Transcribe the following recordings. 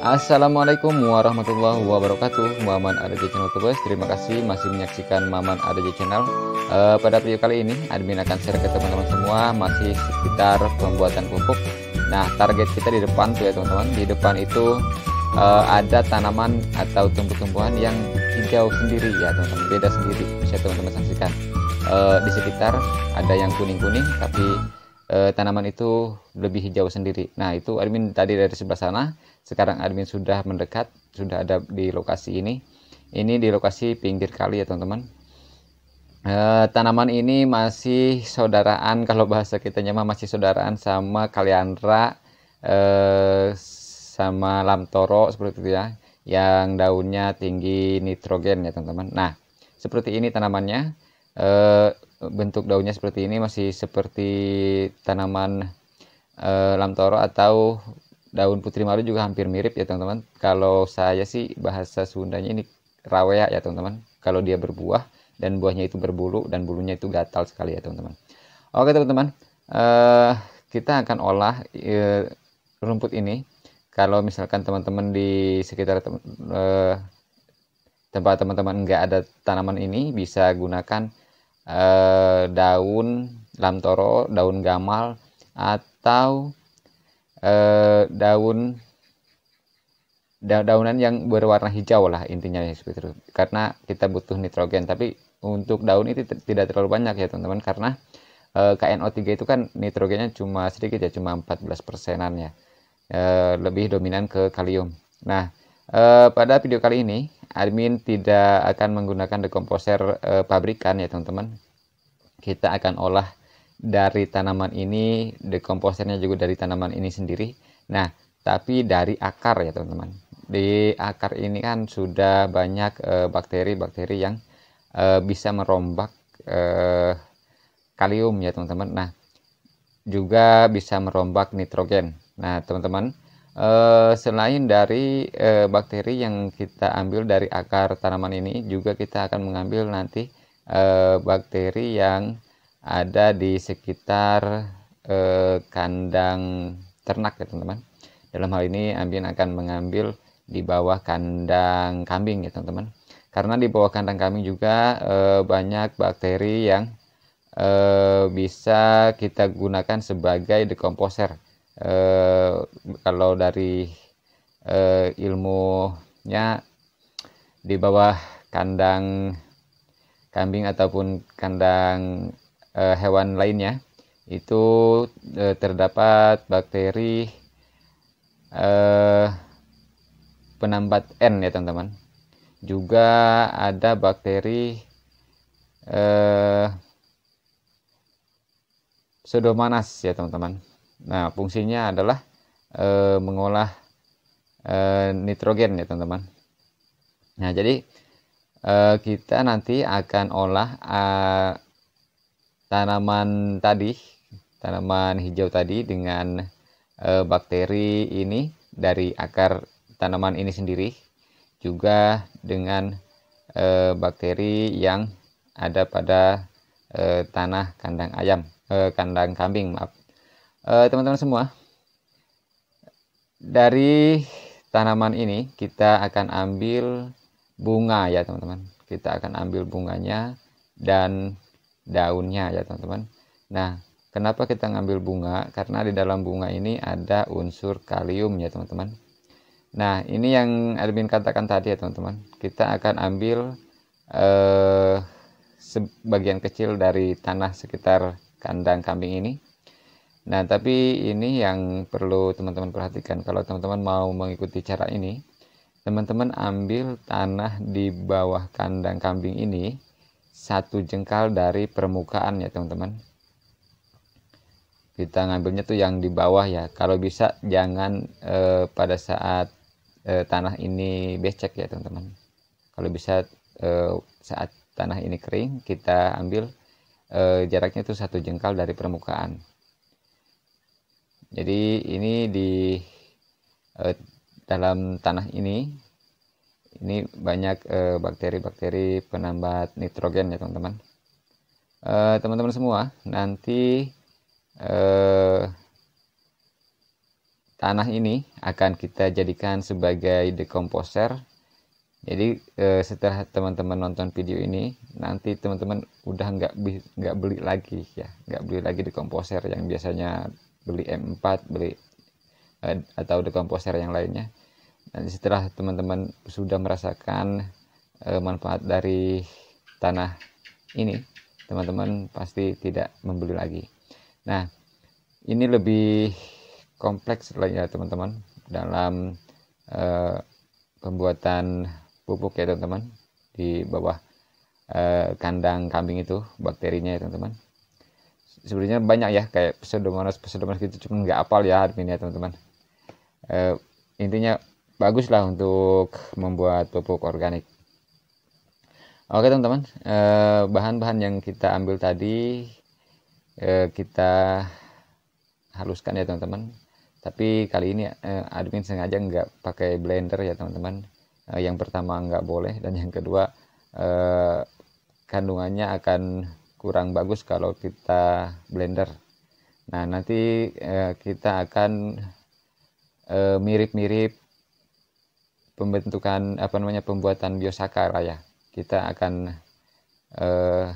Assalamualaikum warahmatullahi wabarakatuh Maman ADJ Channel Tubes Terima kasih masih menyaksikan Maman ADJ Channel e, Pada video kali ini admin akan share ke teman-teman semua Masih sekitar pembuatan pupuk Nah target kita di depan tuh ya teman-teman Di depan itu e, ada tanaman atau tumbuh-tumbuhan yang hijau sendiri ya teman-teman Beda sendiri bisa teman-teman saksikan e, Di sekitar ada yang kuning-kuning tapi Eh, tanaman itu lebih hijau sendiri. Nah, itu admin tadi dari sebelah sana. Sekarang admin sudah mendekat, sudah ada di lokasi ini. Ini di lokasi pinggir kali ya, teman-teman. Eh, tanaman ini masih saudaraan kalau bahasa kita nyama masih saudaraan sama kaliandra eh, sama lamtoro seperti itu ya. Yang daunnya tinggi nitrogen ya, teman-teman. Nah, seperti ini tanamannya. Eh, bentuk daunnya seperti ini masih seperti tanaman e, eh, lamtoro atau daun putri malu juga hampir mirip ya teman-teman kalau saya sih bahasa Sundanya ini rawea ya teman-teman kalau dia berbuah dan buahnya itu berbulu dan bulunya itu gatal sekali ya teman-teman oke teman-teman e, kita akan olah e, rumput ini kalau misalkan teman-teman di sekitar teman, e, tempat teman-teman enggak ada tanaman ini bisa gunakan eh, daun lamtoro, daun gamal atau eh, daun daunan yang berwarna hijau lah intinya ya seperti itu. Karena kita butuh nitrogen, tapi untuk daun itu tidak terlalu banyak ya teman-teman karena eh, KNO3 itu kan nitrogennya cuma sedikit ya, cuma 14 persenan ya. Eh, lebih dominan ke kalium. Nah, Eh, pada video kali ini, admin tidak akan menggunakan dekomposer e, pabrikan ya teman-teman. Kita akan olah dari tanaman ini, dekomposernya juga dari tanaman ini sendiri. Nah, tapi dari akar ya teman-teman. Di akar ini kan sudah banyak eh, bakteri-bakteri yang e, bisa merombak e, kalium ya teman-teman. Nah, juga bisa merombak nitrogen. Nah, teman-teman, Eh, selain dari eh, bakteri yang kita ambil dari akar tanaman ini, juga kita akan mengambil nanti eh, bakteri yang ada di sekitar kandang ternak ya teman-teman. Dalam hal ini Ambien akan mengambil di bawah kandang kambing ya teman-teman. Karena di bawah kandang kambing juga banyak bakteri yang bisa kita gunakan sebagai dekomposer kalau dari uh, ilmunya di bawah kandang kambing ataupun kandang uh, hewan lainnya itu uh, terdapat bakteri uh, penambat N ya teman-teman juga ada bakteri eh, pseudomonas ya teman-teman nah fungsinya adalah e, mengolah e, nitrogen ya teman-teman. Nah jadi e, kita nanti akan olah e, tanaman tadi, tanaman hijau tadi dengan e, bakteri ini dari akar tanaman ini sendiri, juga dengan e, bakteri yang ada pada e, tanah kandang ayam, e, kandang kambing maaf. Teman-teman teman -teman semua, dari tanaman ini kita akan ambil bunga ya teman-teman kita akan ambil bunganya dan daunnya ya teman-teman nah kenapa kita ngambil bunga karena di dalam bunga ini ada unsur kalium ya teman-teman nah ini yang admin katakan tadi ya teman-teman kita akan ambil eh, sebagian kecil dari tanah sekitar kandang kambing ini Nah, tapi ini yang perlu teman-teman perhatikan. Kalau teman-teman mau mengikuti cara ini, teman-teman ambil tanah di bawah kandang kambing ini satu jengkal dari permukaan ya teman-teman. Kita ngambilnya tuh yang di bawah ya. Kalau bisa jangan eh, pada saat eh, tanah ini becek ya teman-teman. Kalau bisa eh, saat tanah ini kering kita ambil eh, jaraknya tuh satu jengkal dari permukaan jadi ini di eh, dalam tanah ini ini banyak eh, bakteri-bakteri eh, penambat nitrogen ya teman-teman eh, teman-teman eh, semua nanti eh, tanah ini akan kita jadikan sebagai dekomposer jadi eh, setelah teman-teman nonton video ini nanti teman-teman udah nggak beli lagi ya nggak beli lagi dekomposer yang biasanya beli M4 beli eh, atau dekomposer yang lainnya dan setelah teman-teman sudah merasakan eh, manfaat dari tanah ini teman-teman pasti tidak membeli lagi nah ini lebih kompleks lagi ya teman-teman dalam uh, pembuatan pupuk ya teman-teman di bawah eh, kandang kambing itu bakterinya ya teman-teman sebenarnya banyak ya kayak pseudomonas pseudomonas gitu cuma nggak apal ya admin ya teman-teman e, intinya bagus lah untuk membuat pupuk organik oke teman-teman bahan eh, bahan-bahan yang kita ambil tadi e, kita haluskan ya teman-teman tapi kali ini e, admin sengaja nggak pakai blender ya teman-teman e, yang pertama nggak boleh dan yang kedua e, kandungannya akan kurang bagus kalau kita blender nah nanti eh, kita akan eh, mirip-mirip eh, pembentukan apa namanya pembuatan biosakar ya kita akan eh,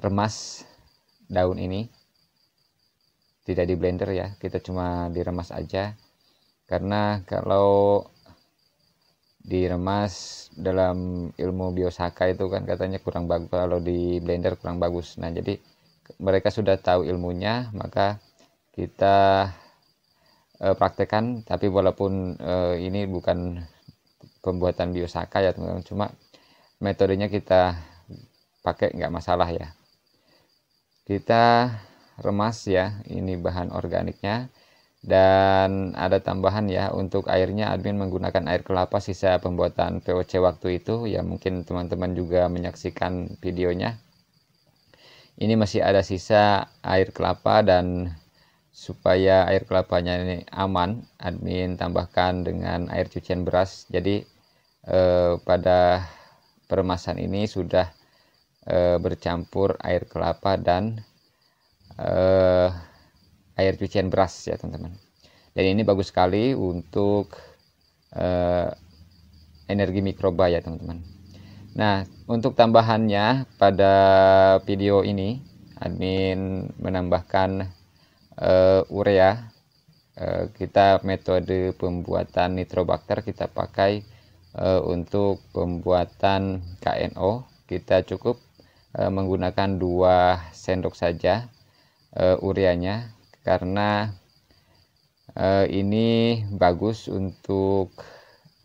remas daun ini tidak di blender ya kita cuma diremas aja karena kalau diremas dalam ilmu biosaka itu kan katanya kurang bagus kalau di blender kurang bagus nah jadi mereka sudah tahu ilmunya maka kita e, praktekkan tapi walaupun e, ini bukan pembuatan biosaka ya teman-teman cuma metodenya kita pakai nggak masalah ya kita remas ya ini bahan organiknya dan ada tambahan ya untuk airnya admin menggunakan air kelapa sisa pembuatan POC waktu itu ya mungkin teman-teman juga menyaksikan videonya ini masih ada sisa air kelapa dan supaya air kelapanya ini aman admin tambahkan dengan air cucian beras jadi eh, pada peremasan ini sudah eh, bercampur air kelapa dan eh, air cucian beras ya teman-teman dan ini bagus sekali untuk eh, energi mikroba ya teman-teman nah untuk tambahannya pada video ini admin menambahkan eh, urea eh, kita metode pembuatan nitrobakter kita pakai eh, untuk pembuatan KNO kita cukup eh, menggunakan dua sendok saja uh, ureanya karena uh, ini bagus untuk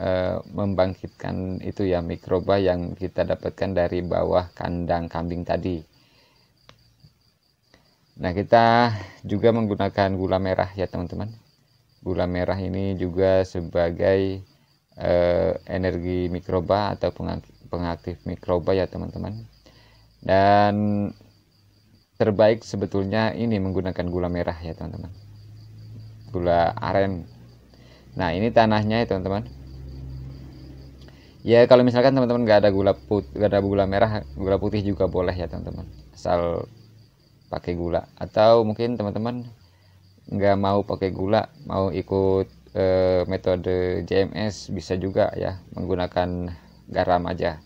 uh, membangkitkan itu ya mikroba yang kita dapatkan dari bawah kandang kambing tadi. Nah, kita juga menggunakan gula merah ya, teman-teman. Gula merah ini juga sebagai uh, energi mikroba atau pengaktif mikroba ya, teman-teman. Dan terbaik sebetulnya ini menggunakan gula merah ya teman-teman gula aren nah ini tanahnya ya teman-teman ya kalau misalkan teman-teman gak ada gula put nggak ada gula merah gula putih juga boleh ya teman-teman asal pakai gula atau mungkin teman-teman nggak mau pakai gula mau ikut e, metode JMS bisa juga ya menggunakan garam aja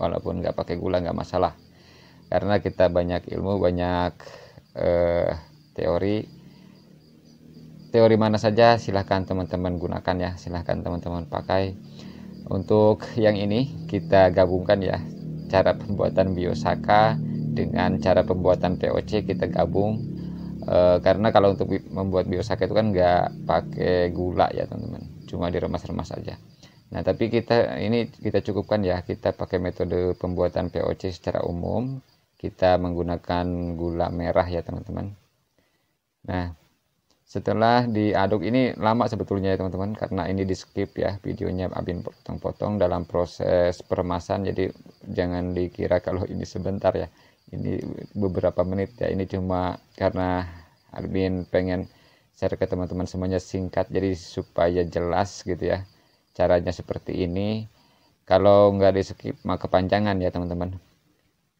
walaupun nggak pakai gula nggak masalah karena kita banyak ilmu banyak eh, teori teori mana saja silahkan teman-teman gunakan ya silahkan teman-teman pakai untuk yang ini kita gabungkan ya cara pembuatan biosaka dengan cara pembuatan POC kita gabung e, karena kalau untuk membuat biosaka itu kan nggak pakai gula ya teman-teman cuma diremas-remas saja Nah, tapi kita ini kita cukupkan ya, kita pakai metode pembuatan POC secara umum kita menggunakan gula merah ya teman-teman nah setelah diaduk ini lama sebetulnya ya teman-teman karena ini di skip ya videonya Abin potong-potong dalam proses peremasan jadi jangan dikira kalau ini sebentar ya ini beberapa menit ya ini cuma karena Abin pengen share ke teman-teman semuanya singkat jadi supaya jelas gitu ya caranya seperti ini kalau nggak di skip maka panjangan ya teman-teman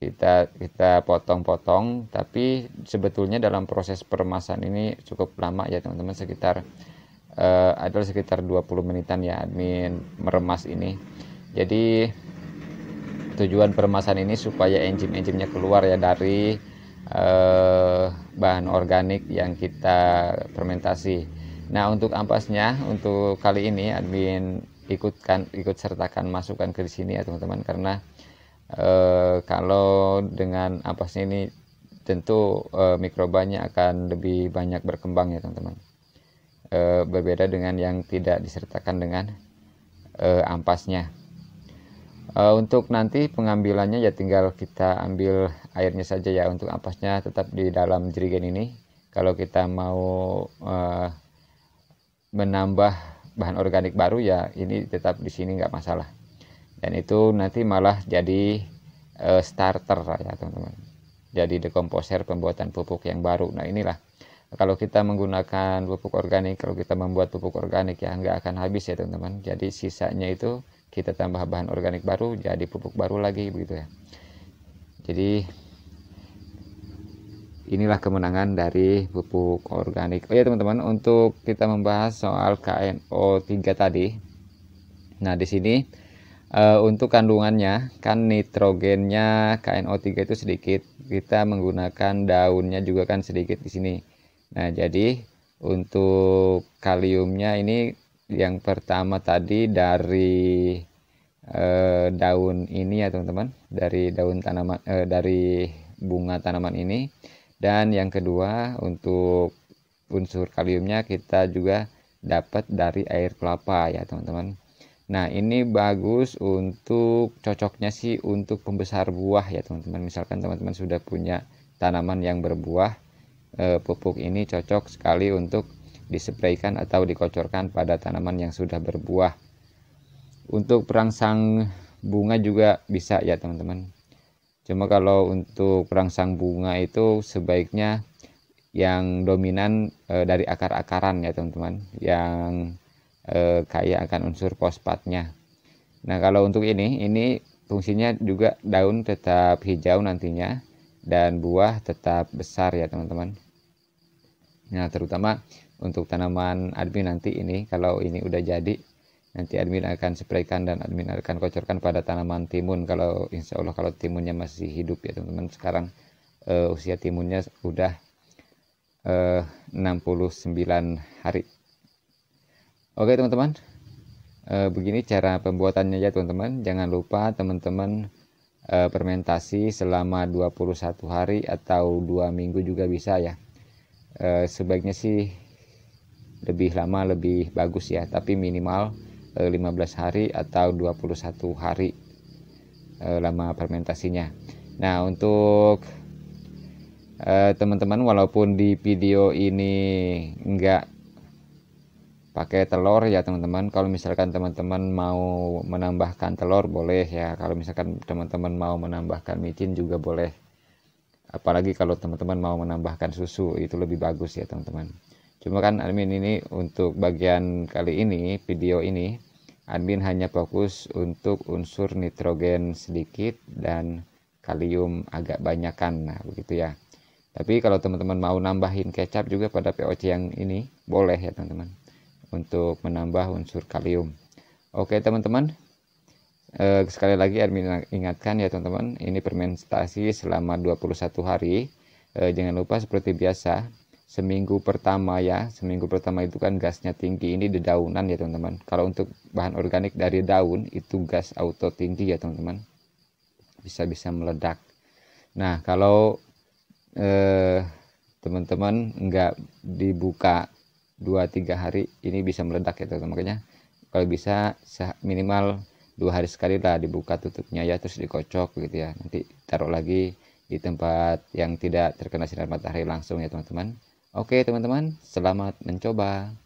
kita kita potong-potong tapi sebetulnya dalam proses peremasan ini cukup lama ya teman-teman sekitar uh, adalah sekitar 20 menitan ya admin meremas ini jadi tujuan peremasan ini supaya enzim-enzimnya keluar ya dari uh, bahan organik yang kita fermentasi nah untuk ampasnya untuk kali ini admin ikutkan ikut sertakan masukan ke sini ya teman-teman karena Eh, kalau dengan ampas ini tentu e, mikrobanya akan lebih banyak berkembang ya teman-teman e, berbeda dengan yang tidak disertakan dengan e, ampasnya e, untuk nanti pengambilannya ya tinggal kita ambil airnya saja ya untuk ampasnya tetap di dalam jerigen ini kalau kita mau e, menambah bahan organik baru ya ini tetap di sini nggak masalah dan itu nanti malah jadi uh, starter ya teman-teman jadi dekomposer pembuatan pupuk yang baru nah inilah kalau kita menggunakan pupuk organik kalau kita membuat pupuk organik ya nggak akan habis ya teman-teman jadi sisanya itu kita tambah bahan organik baru jadi pupuk baru lagi begitu ya jadi inilah kemenangan dari pupuk organik oh ya teman-teman untuk kita membahas soal KNO3 tadi nah di sini uh, untuk kandungannya kan nitrogennya KNO3 itu sedikit kita menggunakan daunnya juga kan sedikit di sini nah jadi untuk kaliumnya ini yang pertama tadi dari eh, daun ini ya teman-teman dari daun tanaman eh, dari bunga tanaman ini dan yang kedua untuk unsur kaliumnya kita juga dapat dari air kelapa ya teman-teman Nah, ini bagus untuk cocoknya sih untuk pembesar buah ya, teman-teman. Misalkan teman-teman sudah punya tanaman yang berbuah, eh, pupuk ini cocok sekali untuk disepraikan atau dikocorkan pada tanaman yang sudah berbuah. Untuk perangsang bunga juga bisa ya, teman-teman. Cuma kalau untuk perangsang bunga itu sebaiknya yang dominan eh, dari akar-akaran ya, teman-teman. Yang Eh, kaya akan unsur fosfatnya. Nah, kalau untuk ini, ini fungsinya juga daun tetap hijau nantinya dan buah tetap besar ya, teman-teman. Nah, terutama untuk tanaman admin nanti ini kalau ini udah jadi nanti admin akan spraykan dan admin akan kocorkan pada tanaman timun kalau insya Allah kalau timunnya masih hidup ya teman-teman sekarang uh, usia timunnya udah uh, 69 hari Oke teman-teman, e, begini cara pembuatannya ya teman-teman. Jangan lupa teman-teman e, fermentasi selama 21 hari atau dua minggu juga bisa ya. E, sebaiknya sih lebih lama lebih bagus ya, tapi minimal e, 15 hari atau 21 hari e, lama fermentasinya. Nah untuk teman-teman walaupun di video ini enggak pakai telur ya teman-teman kalau misalkan teman-teman mau menambahkan telur boleh ya kalau misalkan teman-teman mau menambahkan micin juga boleh apalagi kalau teman-teman mau menambahkan susu itu lebih bagus ya teman-teman cuma kan admin ini untuk bagian kali ini video ini admin hanya fokus untuk unsur nitrogen sedikit dan kalium agak banyakan nah begitu ya tapi kalau teman-teman mau nambahin kecap juga pada POC yang ini boleh ya teman-teman untuk menambah unsur kalium. Oke teman-teman, e, sekali lagi admin ingatkan ya teman-teman, ini fermentasi selama 21 hari. E, jangan lupa seperti biasa, seminggu pertama ya, seminggu pertama itu kan gasnya tinggi, ini dedaunan ya teman-teman. Kalau untuk bahan organik dari daun itu gas auto tinggi ya teman-teman, bisa-bisa meledak. Nah kalau eh, teman-teman nggak dibuka dua tiga hari ini bisa meledak ya gitu. teman-teman makanya kalau bisa minimal dua hari sekali lah dibuka tutupnya ya terus dikocok gitu ya nanti taruh lagi di tempat yang tidak terkena sinar matahari langsung ya teman-teman oke teman-teman selamat mencoba